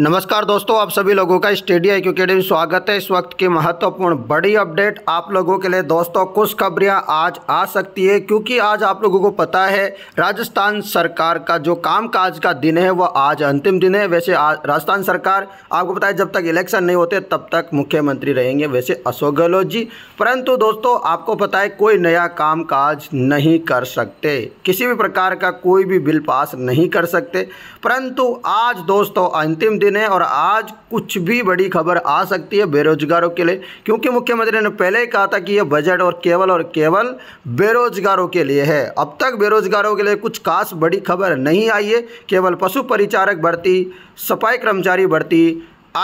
नमस्कार दोस्तों आप सभी लोगों का स्टेडिया एक अकेडमी स्वागत है इस वक्त की महत्वपूर्ण बड़ी अपडेट आप लोगों के लिए दोस्तों कुछ खबरियां आज आ सकती है क्योंकि आज आप लोगों को पता है राजस्थान सरकार का जो कामकाज का दिन है वह आज अंतिम दिन है वैसे आज राजस्थान सरकार आपको पता है जब तक इलेक्शन नहीं होते तब तक मुख्यमंत्री रहेंगे वैसे अशोक गहलोत जी परंतु दोस्तों आपको पता है कोई नया काम नहीं कर सकते किसी भी प्रकार का कोई भी बिल पास नहीं कर सकते परंतु आज दोस्तों अंतिम दिन है और आज कुछ भी बड़ी खबर आ सकती है बेरोजगारों के लिए क्योंकि मुख्यमंत्री ने पहले ही कहा था कि यह बजट और केवल और केवल बेरोजगारों के लिए है अब तक बेरोजगारों के लिए कुछ खास बड़ी खबर नहीं आई है केवल पशु परिचारक भर्ती सफाई कर्मचारी भर्ती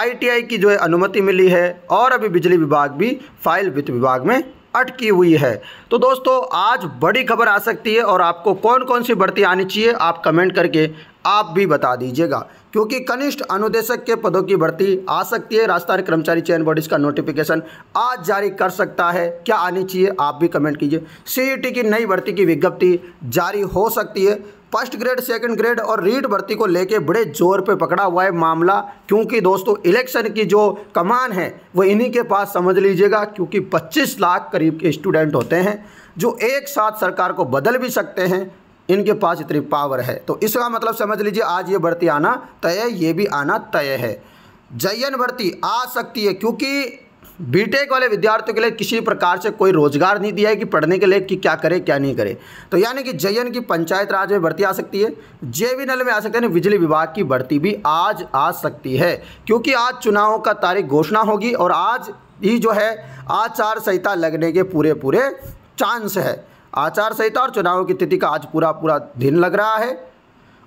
आईटीआई की जो है अनुमति मिली है और अभी बिजली विभाग भी फाइल वित्त विभाग में अटकी हुई है तो दोस्तों आज बड़ी खबर आ सकती है और आपको कौन कौन सी भर्ती आनी चाहिए आप कमेंट करके आप भी बता दीजिएगा क्योंकि कनिष्ठ अनुदेशक के पदों की भर्ती आ सकती है राजस्थान कर्मचारी चयन बोर्ड इसका नोटिफिकेशन आज जारी कर सकता है क्या आनी चाहिए आप भी कमेंट कीजिए सीईटी की नई भर्ती की विज्ञप्ति जारी हो सकती है फर्स्ट ग्रेड सेकंड ग्रेड और रीट भर्ती को लेके बड़े जोर पे पकड़ा हुआ है मामला क्योंकि दोस्तों इलेक्शन की जो कमान है वो इन्हीं के पास समझ लीजिएगा क्योंकि 25 लाख करीब के स्टूडेंट होते हैं जो एक साथ सरकार को बदल भी सकते हैं इनके पास इतनी पावर है तो इसका मतलब समझ लीजिए आज ये भर्ती आना तय है ये भी आना तय है जयन भर्ती आ सकती है क्योंकि बीटेक e वाले विद्यार्थियों के लिए किसी प्रकार से कोई रोजगार नहीं दिया है कि पढ़ने के लिए कि क्या करे क्या नहीं करे तो यानी कि जयन की पंचायत राज में भर्ती आ सकती है जेवीनल में आ सकते हैं बिजली विभाग की भर्ती भी आज आ सकती है क्योंकि आज चुनावों का तारीख घोषणा होगी और आज ही जो है आचार संहिता लगने के पूरे पूरे चांस है आचार संहिता और चुनावों की तिथि का आज पूरा पूरा दिन लग रहा है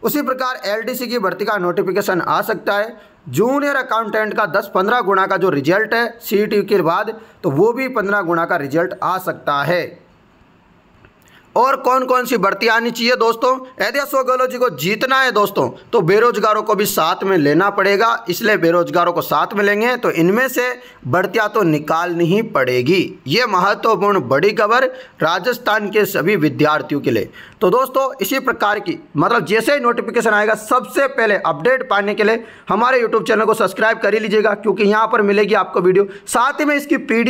उसी प्रकार एलडीसी की भर्ती का नोटिफिकेशन आ सकता है जूनियर अकाउंटेंट का 10-15 गुणा का जो रिजल्ट है सी e के बाद तो वो भी 15 गुणा का रिजल्ट आ सकता है और कौन कौन सी भर्ती आनी चाहिए दोस्तों यदि अशोक गहलोत जी को जीतना है दोस्तों तो बेरोजगारों को भी साथ में लेना पड़ेगा इसलिए बेरोजगारों को साथ में लेंगे तो इनमें से भर्तियाँ तो निकालनी ही पड़ेगी ये महत्वपूर्ण बड़ी खबर राजस्थान के सभी विद्यार्थियों के लिए तो दोस्तों इसी प्रकार की मतलब जैसे ही नोटिफिकेशन आएगा सबसे पहले अपडेट पाने के लिए हमारे यूट्यूब चैनल को सब्सक्राइब कर ही लीजिएगा क्योंकि यहाँ पर मिलेगी आपको वीडियो साथ ही में इसकी पी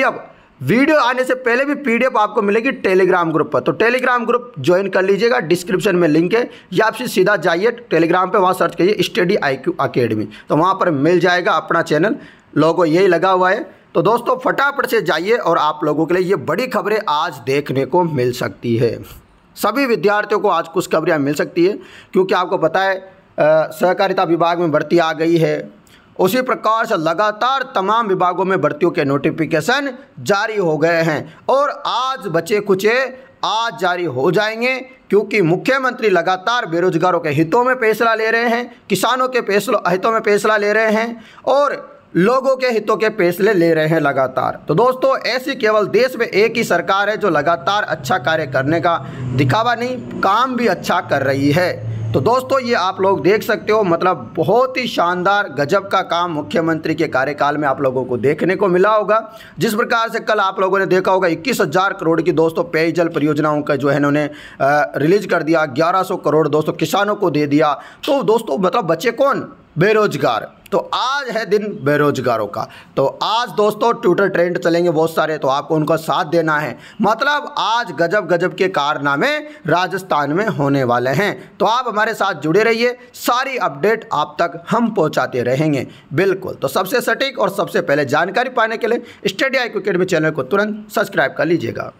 वीडियो आने से पहले भी पीडीएफ आपको मिलेगी टेलीग्राम ग्रुप पर तो टेलीग्राम ग्रुप ज्वाइन कर लीजिएगा डिस्क्रिप्शन में लिंक है या आप सीधा जाइए टेलीग्राम पे वहाँ सर्च करिए स्टडी आई क्यू अकेडमी तो वहाँ पर मिल जाएगा अपना चैनल लोगों यही लगा हुआ है तो दोस्तों फटाफट से जाइए और आप लोगों के लिए ये बड़ी खबरें आज देखने को मिल सकती है सभी विद्यार्थियों को आज कुछ खबरें मिल सकती है क्योंकि आपको पता है सहकारिता विभाग में भर्ती आ गई है उसी प्रकार से लगातार तमाम विभागों में भर्तियों के नोटिफिकेशन जारी हो गए हैं और आज बचे कुचे आज जारी हो जाएंगे क्योंकि मुख्यमंत्री लगातार बेरोजगारों के हितों में फैसला ले रहे हैं किसानों के फैसलों हितों में फैसला ले रहे हैं और लोगों के हितों के फैसले ले रहे हैं लगातार तो दोस्तों ऐसी केवल देश में एक ही सरकार है जो लगातार अच्छा कार्य करने का दिखावा नहीं काम भी अच्छा कर रही है तो दोस्तों ये आप लोग देख सकते हो मतलब बहुत ही शानदार गजब का काम मुख्यमंत्री के कार्यकाल में आप लोगों को देखने को मिला होगा जिस प्रकार से कल आप लोगों ने देखा होगा इक्कीस हज़ार करोड़ की दोस्तों पेयजल परियोजनाओं का जो है इन्होंने रिलीज कर दिया ग्यारह करोड़ दोस्तों किसानों को दे दिया तो दोस्तों मतलब बचे कौन बेरोजगार तो आज है दिन बेरोजगारों का तो आज दोस्तों ट्विटर ट्रेंड चलेंगे बहुत सारे तो आपको उनका साथ देना है मतलब आज गजब गजब के कारनामे राजस्थान में होने वाले हैं तो आप हमारे साथ जुड़े रहिए सारी अपडेट आप तक हम पहुंचाते रहेंगे बिल्कुल तो सबसे सटीक और सबसे पहले जानकारी पाने के लिए स्टडी आई क्रिकेट में चैनल को तुरंत सब्सक्राइब कर लीजिएगा